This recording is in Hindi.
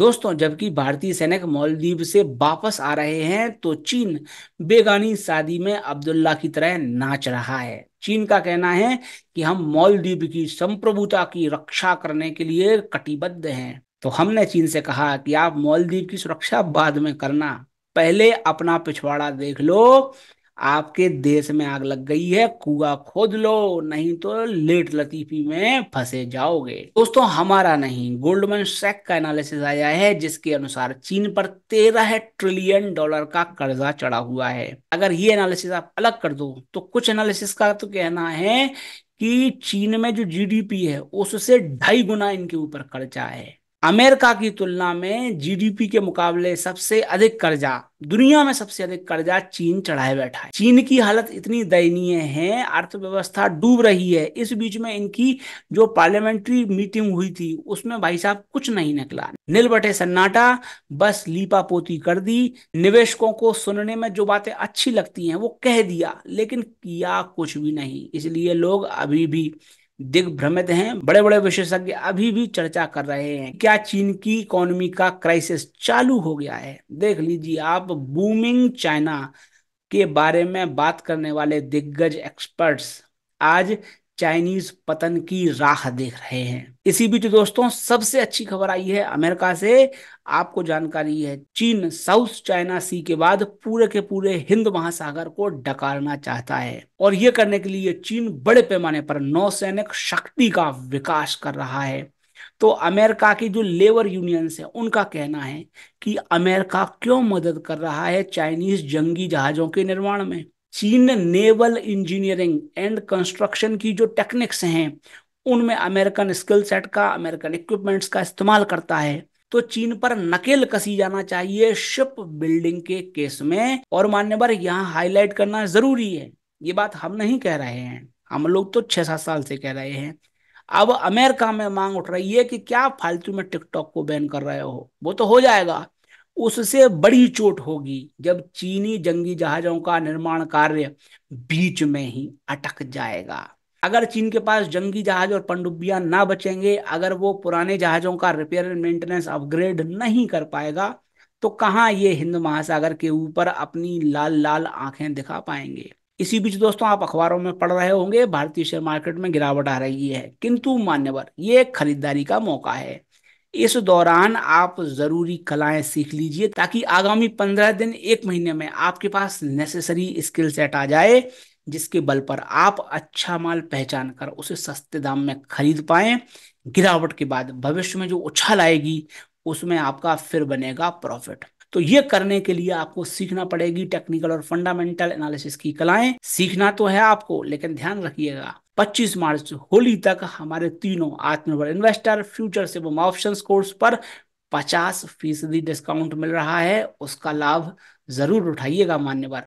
दोस्तों जबकि भारतीय सैनिक मालदीव से वापस आ रहे हैं तो चीन बेगानी शादी में अब्दुल्ला की तरह नाच रहा है चीन का कहना है कि हम मालदीव की संप्रभुता की रक्षा करने के लिए कटिबद्ध हैं तो हमने चीन से कहा कि आप मालदीव की सुरक्षा बाद में करना पहले अपना पिछवाड़ा देख लो आपके देश में आग लग गई है कुआ खोद लो नहीं तो लेट लतीफी में फंसे जाओगे दोस्तों हमारा नहीं गोल्डमैन सैक का एनालिसिस आया है जिसके अनुसार चीन पर तेरह ट्रिलियन डॉलर का कर्जा चढ़ा हुआ है अगर ये एनालिसिस आप अलग कर दो तो कुछ एनालिसिस का तो कहना है कि चीन में जो जीडीपी है उससे ढाई गुना इनके ऊपर खर्चा है अमेरिका की तुलना में जीडीपी के मुकाबले सबसे अधिक कर्जा दुनिया में सबसे अधिक कर्जा चीन चढ़ाए बैठा है चीन की हालत इतनी दयनीय है अर्थव्यवस्था डूब रही है इस बीच में इनकी जो पार्लियामेंट्री मीटिंग हुई थी उसमें भाई साहब कुछ नहीं निकला नील बटे सन्नाटा बस लीपा पोती कर दी निवेशकों को सुनने में जो बातें अच्छी लगती हैं वो कह दिया लेकिन किया कुछ भी नहीं इसलिए लोग अभी भी दिग्भ्रमित हैं बड़े बड़े विशेषज्ञ अभी भी चर्चा कर रहे हैं क्या चीन की इकोनॉमी का क्राइसिस चालू हो गया है देख लीजिए आप बूमिंग चाइना के बारे में बात करने वाले दिग्गज एक्सपर्ट्स आज चाइनीज पतन की राह देख रहे हैं इसी बीच दोस्तों सबसे अच्छी खबर आई है अमेरिका से आपको जानकारी है चीन साउथ चाइना सी के बाद पूरे के पूरे हिंद महासागर को डकारना चाहता है और ये करने के लिए चीन बड़े पैमाने पर नौसैनिक शक्ति का विकास कर रहा है तो अमेरिका की जो लेबर यूनियन है उनका कहना है कि अमेरिका क्यों मदद कर रहा है चाइनीज जंगी जहाजों के निर्माण में चीन ने नेवल इंजीनियरिंग एंड कंस्ट्रक्शन की जो टेक्निक्स हैं उनमें अमेरिकन स्किल सेट का अमेरिकन इक्विपमेंट्स का इस्तेमाल करता है तो चीन पर नकेल कसी जाना चाहिए शिप बिल्डिंग के केस में और मान्यवर यहाँ हाईलाइट करना जरूरी है ये बात हम नहीं कह रहे हैं हम लोग तो छह सात साल से कह रहे हैं अब अमेरिका में मांग उठ रही है कि क्या फालतू में टिकटॉक को बैन कर रहे हो वो तो हो जाएगा उससे बड़ी चोट होगी जब चीनी जंगी जहाजों का निर्माण कार्य बीच में ही अटक जाएगा अगर चीन के पास जंगी जहाज और पनडुब्बियां ना बचेंगे अगर वो पुराने जहाजों का रिपेयर एंड मेंटेनेंस अपग्रेड नहीं कर पाएगा तो कहाँ ये हिंद महासागर के ऊपर अपनी लाल लाल आंखें दिखा पाएंगे इसी बीच दोस्तों आप अखबारों में पढ़ रहे होंगे भारतीय शेयर मार्केट में गिरावट आ रही है किंतु मान्यवर ये खरीदारी का मौका है इस दौरान आप जरूरी कलाएं सीख लीजिए ताकि आगामी पंद्रह दिन एक महीने में आपके पास नेसेसरी स्किल सेट आ जाए जिसके बल पर आप अच्छा माल पहचान कर उसे सस्ते दाम में खरीद पाए गिरावट के बाद भविष्य में जो उछाल आएगी उसमें आपका फिर बनेगा प्रॉफिट तो ये करने के लिए आपको सीखना पड़ेगी टेक्निकल और फंडामेंटल एनालिसिस की कलाएं सीखना तो है आपको लेकिन ध्यान रखिएगा 25 मार्च होली तक हमारे तीनों आत्मनिर्भर इन्वेस्टर फ्यूचर वो ऑप्शन कोर्स पर 50 फीसदी डिस्काउंट मिल रहा है उसका लाभ जरूर उठाइएगा मान्यवर